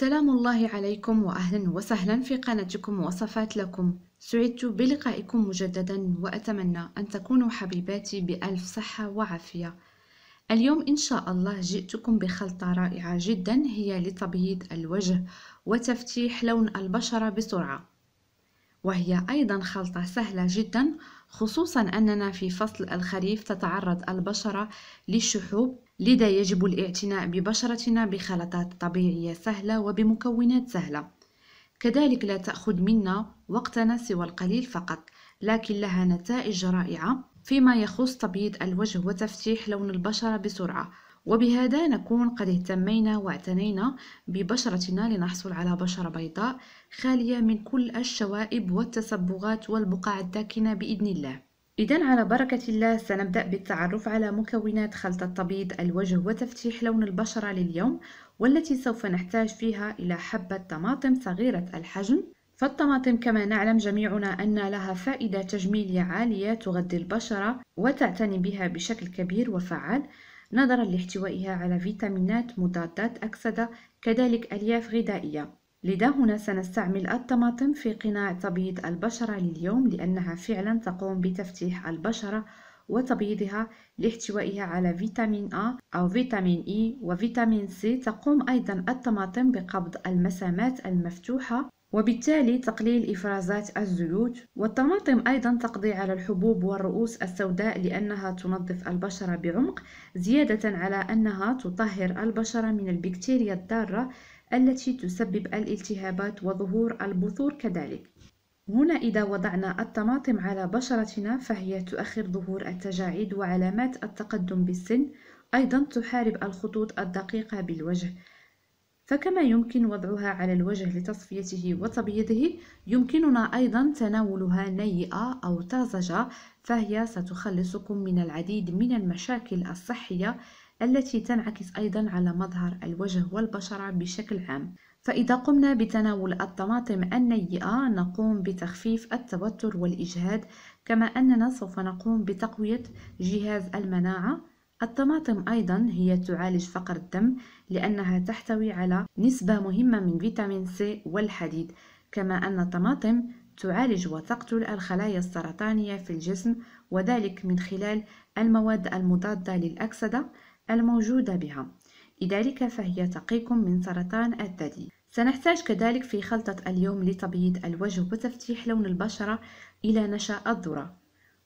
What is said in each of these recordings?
سلام الله عليكم وأهلا وسهلا في قناتكم وصفات لكم سعدت بلقائكم مجددا وأتمنى أن تكونوا حبيباتي بألف صحة وعافية اليوم إن شاء الله جئتكم بخلطة رائعة جدا هي لتبييض الوجه وتفتيح لون البشرة بسرعة وهي أيضا خلطة سهلة جدا خصوصا أننا في فصل الخريف تتعرض البشرة للشحوب لذا يجب الاعتناء ببشرتنا بخلطات طبيعية سهلة وبمكونات سهلة كذلك لا تأخذ منا وقتنا سوى القليل فقط لكن لها نتائج رائعة فيما يخص تبييض الوجه وتفتيح لون البشرة بسرعة وبهذا نكون قد اهتمينا واعتنينا ببشرتنا لنحصل على بشرة بيضاء خالية من كل الشوائب والتصبغات والبقع الداكنة بإذن الله إذا على بركة الله سنبدأ بالتعرف على مكونات خلطة تبيض الوجه وتفتيح لون البشرة لليوم والتي سوف نحتاج فيها إلى حبة طماطم صغيرة الحجم فالطماطم كما نعلم جميعنا أن لها فائدة تجميلية عالية تغذي البشرة وتعتني بها بشكل كبير وفعال نظرا لاحتوائها على فيتامينات مضادات أكسدة كذلك ألياف غذائية لذا هنا سنستعمل الطماطم في قناع تبييض البشرة لليوم لأنها فعلا تقوم بتفتيح البشرة وتبييضها لاحتوائها على فيتامين ا أو فيتامين اي e وفيتامين سي تقوم أيضا الطماطم بقبض المسامات المفتوحة وبالتالي تقليل إفرازات الزيوت والطماطم أيضا تقضي على الحبوب والرؤوس السوداء لأنها تنظف البشرة بعمق زيادة على أنها تطهر البشرة من البكتيريا الضارة التي تسبب الالتهابات وظهور البثور كذلك هنا إذا وضعنا الطماطم على بشرتنا فهي تؤخر ظهور التجاعيد وعلامات التقدم بالسن أيضا تحارب الخطوط الدقيقة بالوجه فكما يمكن وضعها على الوجه لتصفيته وتبييضه يمكننا أيضا تناولها نيئة أو طازجة فهي ستخلصكم من العديد من المشاكل الصحية التي تنعكس أيضا على مظهر الوجه والبشرة بشكل عام فإذا قمنا بتناول الطماطم النيئة نقوم بتخفيف التوتر والإجهاد كما أننا سوف نقوم بتقوية جهاز المناعة الطماطم أيضا هي تعالج فقر الدم لأنها تحتوي على نسبة مهمة من فيتامين سي والحديد كما أن الطماطم تعالج وتقتل الخلايا السرطانية في الجسم وذلك من خلال المواد المضادة للأكسدة الموجودة بها لذلك فهي تقيكم من سرطان الثدي سنحتاج كذلك في خلطة اليوم لتبييض الوجه وتفتيح لون البشرة إلى نشا الذرة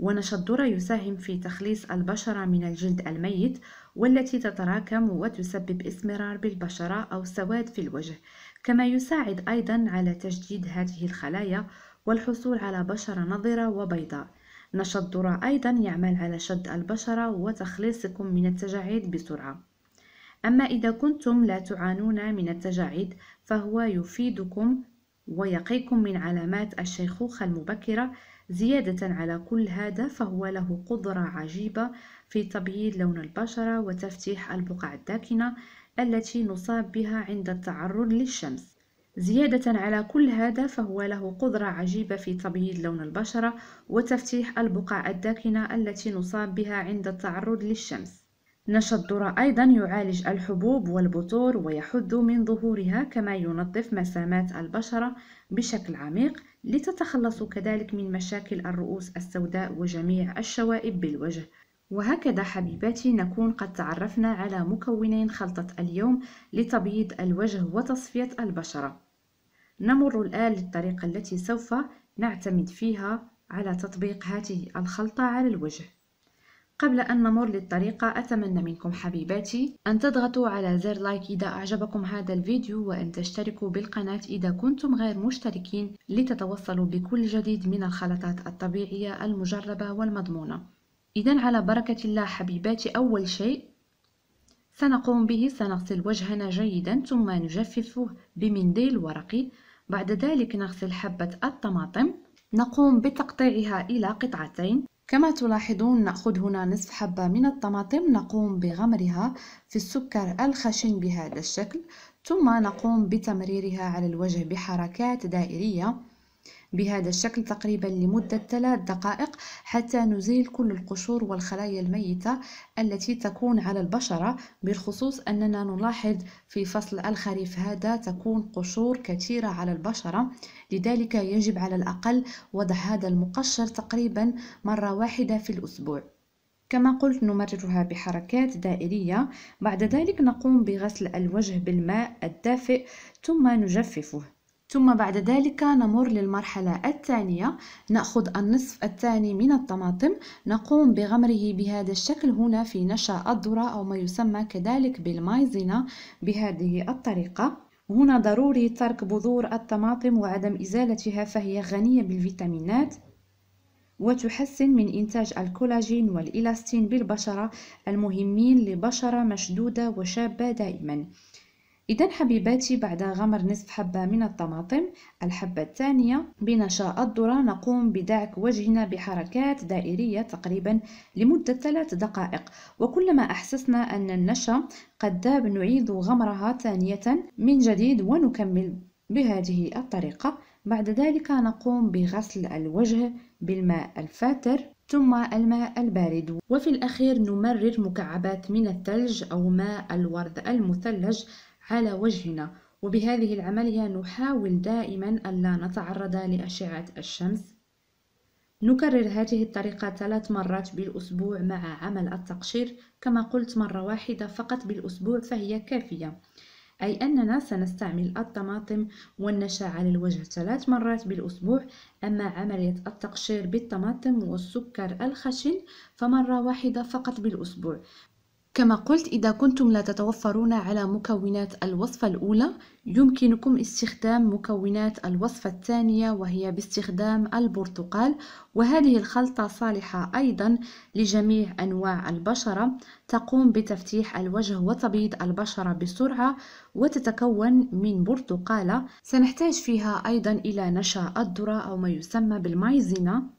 ونشا الذرة يساهم في تخليص البشرة من الجلد الميت والتي تتراكم وتسبب اسمرار بالبشرة أو سواد في الوجه كما يساعد أيضا على تجديد هذه الخلايا والحصول على بشرة نضرة وبيضاء نشا الذرة أيضا يعمل على شد البشرة وتخليصكم من التجاعيد بسرعة أما إذا كنتم لا تعانون من التجاعيد فهو يفيدكم ويقيكم من علامات الشيخوخة المبكرة زيادة على كل هذا فهو له قدرة عجيبة في تبييض لون البشرة وتفتيح البقع الداكنة التي نصاب بها عند التعرض للشمس زيادة على كل هذا فهو له قدرة عجيبة في تبييض لون البشرة وتفتيح البقع الداكنة التي نصاب بها عند التعرض للشمس نشا الذرة أيضا يعالج الحبوب والبثور ويحد من ظهورها كما ينظف مسامات البشرة بشكل عميق لتتخلصوا كذلك من مشاكل الرؤوس السوداء وجميع الشوائب بالوجه وهكذا حبيباتي نكون قد تعرفنا على مكونين خلطة اليوم لتبييض الوجه وتصفية البشرة نمر الآن للطريقة التي سوف نعتمد فيها على تطبيق هذه الخلطة على الوجه قبل أن نمر للطريقة أتمنى منكم حبيباتي أن تضغطوا على زر لايك إذا أعجبكم هذا الفيديو وأن تشتركوا بالقناة إذا كنتم غير مشتركين لتتوصلوا بكل جديد من الخلطات الطبيعية المجربة والمضمونة إذا على بركة الله حبيباتي أول شيء سنقوم به سنغسل وجهنا جيدا ثم نجففه بمنديل ورقي بعد ذلك نغسل حبة الطماطم نقوم بتقطيعها إلى قطعتين كما تلاحظون نأخذ هنا نصف حبة من الطماطم نقوم بغمرها في السكر الخشن بهذا الشكل ثم نقوم بتمريرها على الوجه بحركات دائرية بهذا الشكل تقريبا لمدة ثلاث دقائق حتى نزيل كل القشور والخلايا الميتة التي تكون على البشرة بالخصوص أننا نلاحظ في فصل الخريف هذا تكون قشور كثيرة على البشرة لذلك يجب على الأقل وضع هذا المقشر تقريبا مرة واحدة في الأسبوع كما قلت نمررها بحركات دائرية بعد ذلك نقوم بغسل الوجه بالماء الدافئ ثم نجففه ثم بعد ذلك نمر للمرحلة الثانية نأخذ النصف الثاني من الطماطم نقوم بغمره بهذا الشكل هنا في نشا الذرة أو ما يسمى كذلك بالمايزينا بهذه الطريقة هنا ضروري ترك بذور الطماطم وعدم إزالتها فهي غنية بالفيتامينات وتحسن من إنتاج الكولاجين والإلاستين بالبشرة المهمين لبشرة مشدودة وشابة دائما إذا حبيباتي بعد غمر نصف حبة من الطماطم الحبة الثانية بنشاء الذرة نقوم بدعك وجهنا بحركات دائرية تقريبا لمدة ثلاث دقائق وكلما أحسسنا أن النشا قد ذاب نعيد غمرها ثانية من جديد ونكمل بهذه الطريقة بعد ذلك نقوم بغسل الوجه بالماء الفاتر ثم الماء البارد وفي الأخير نمرر مكعبات من الثلج أو ماء الورد المثلج على وجهنا وبهذه العملية نحاول دائما ألا نتعرض لأشعة الشمس نكرر هذه الطريقة ثلاث مرات بالأسبوع مع عمل التقشير كما قلت مرة واحدة فقط بالأسبوع فهي كافية أي أننا سنستعمل الطماطم والنشا على الوجه ثلاث مرات بالأسبوع أما عملية التقشير بالطماطم والسكر الخشن فمرة واحدة فقط بالأسبوع كما قلت إذا كنتم لا تتوفرون على مكونات الوصفة الأولى يمكنكم استخدام مكونات الوصفة الثانية وهي باستخدام البرتقال وهذه الخلطة صالحة أيضا لجميع أنواع البشرة تقوم بتفتيح الوجه وتبيض البشرة بسرعة وتتكون من برتقالة سنحتاج فيها أيضا إلى نشا الذرة أو ما يسمى بالمايزينا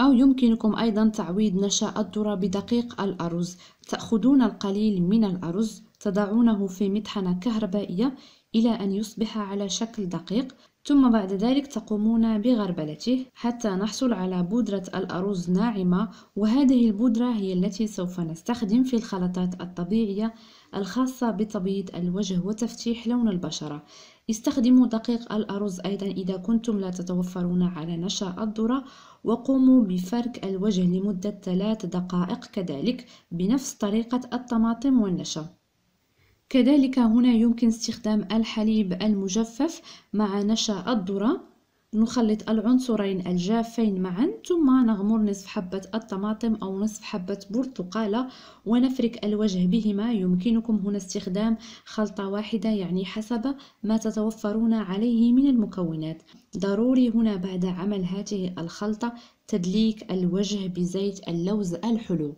أو يمكنكم أيضا تعويض نشاء الذرة بدقيق الأرز تأخذون القليل من الأرز تضعونه في مطحنة كهربائية إلى أن يصبح على شكل دقيق ثم بعد ذلك تقومون بغربلته حتى نحصل على بودرة الأرز ناعمة وهذه البودرة هي التي سوف نستخدم في الخلطات الطبيعية الخاصة بتبييض الوجه وتفتيح لون البشرة استخدموا دقيق الأرز أيضا إذا كنتم لا تتوفرون على نشا الذرة وقوموا بفرك الوجه لمدة ثلاث دقائق كذلك بنفس طريقة الطماطم والنشا كذلك هنا يمكن استخدام الحليب المجفف مع نشا الذرة نخلط العنصرين الجافين معا ثم نغمر نصف حبة الطماطم أو نصف حبة برتقالة ونفرك الوجه بهما يمكنكم هنا استخدام خلطة واحدة يعني حسب ما تتوفرون عليه من المكونات ضروري هنا بعد عمل هذه الخلطة تدليك الوجه بزيت اللوز الحلو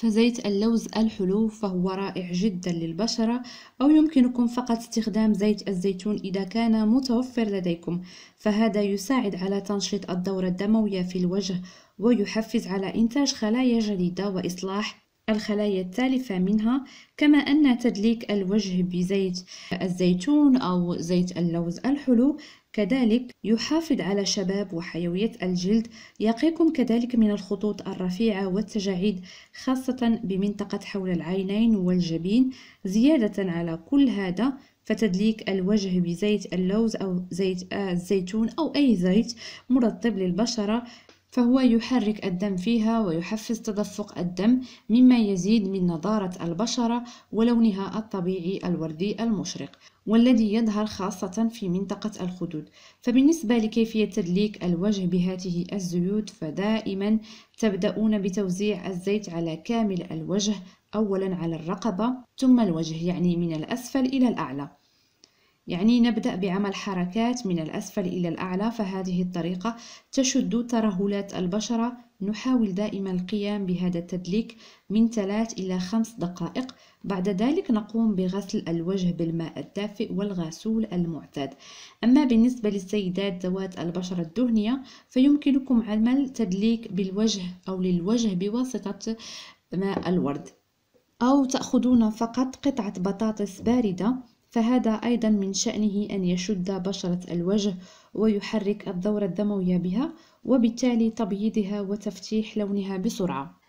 فزيت اللوز الحلو فهو رائع جدا للبشرة أو يمكنكم فقط استخدام زيت الزيتون إذا كان متوفر لديكم فهذا يساعد على تنشيط الدورة الدموية في الوجه ويحفز على إنتاج خلايا جديدة وإصلاح الخلايا التالفة منها كما أن تدليك الوجه بزيت الزيتون أو زيت اللوز الحلو كذلك يحافظ على شباب وحيوية الجلد يقيكم كذلك من الخطوط الرفيعة والتجاعيد خاصة بمنطقة حول العينين والجبين زيادة على كل هذا فتدليك الوجه بزيت اللوز أو زيت آه، الزيتون أو أي زيت مرطب للبشرة فهو يحرك الدم فيها ويحفز تدفق الدم مما يزيد من نضارة البشرة ولونها الطبيعي الوردي المشرق والذي يظهر خاصة في منطقة الخدود فبالنسبة لكيفية تدليك الوجه بهذه الزيوت فدائما تبدأون بتوزيع الزيت على كامل الوجه أولا على الرقبة ثم الوجه يعني من الأسفل إلى الأعلى يعني نبدأ بعمل حركات من الأسفل إلى الأعلى فهذه الطريقة تشد ترهلات البشرة نحاول دائما القيام بهذا التدليك من 3 إلى 5 دقائق بعد ذلك نقوم بغسل الوجه بالماء الدافئ والغسول المعتاد أما بالنسبة للسيدات ذوات البشرة الدهنية فيمكنكم عمل تدليك بالوجه أو للوجه بواسطة ماء الورد أو تأخذون فقط قطعة بطاطس باردة فهذا أيضا من شأنه أن يشد بشرة الوجه ويحرك الدورة الدموية بها وبالتالي تبييضها وتفتيح لونها بسرعة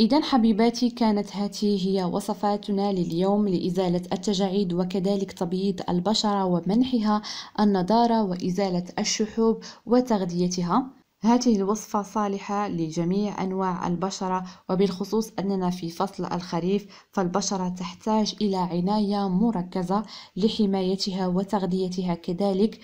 إذا حبيباتي كانت هذه هي وصفاتنا لليوم لإزالة التجاعيد وكذلك تبييض البشرة ومنحها النضارة وإزالة الشحوب وتغذيتها هذه الوصفة صالحة لجميع أنواع البشرة وبالخصوص أننا في فصل الخريف فالبشرة تحتاج إلى عناية مركزة لحمايتها وتغذيتها كذلك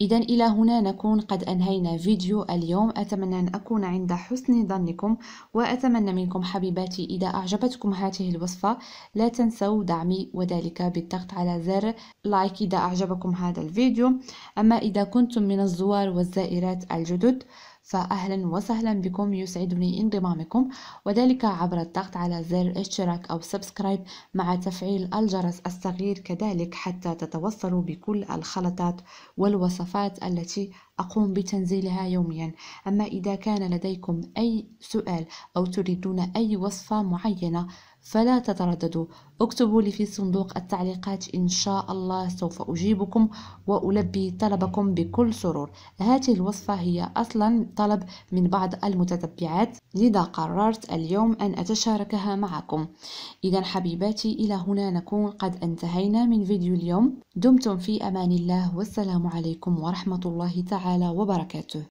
إذا إلى هنا نكون قد أنهينا فيديو اليوم أتمنى أن أكون عند حسن ظنكم وأتمنى منكم حبيباتي إذا أعجبتكم هذه الوصفة لا تنسوا دعمي وذلك بالضغط على زر لايك إذا أعجبكم هذا الفيديو أما إذا كنتم من الزوار والزائرات الجدد فأهلا وسهلا بكم يسعدني انضمامكم وذلك عبر الضغط على زر اشتراك أو سبسكرايب مع تفعيل الجرس الصغير كذلك حتى تتوصلوا بكل الخلطات والوصفات التي أقوم بتنزيلها يوميا أما إذا كان لديكم أي سؤال أو تريدون أي وصفة معينة فلا تترددوا اكتبوا لي في صندوق التعليقات إن شاء الله سوف أجيبكم وألبي طلبكم بكل سرور هذه الوصفة هي أصلا طلب من بعض المتتبعات لذا قررت اليوم أن أتشاركها معكم إذا حبيباتي إلى هنا نكون قد انتهينا من فيديو اليوم دمتم في أمان الله والسلام عليكم ورحمة الله تعالى وبركاته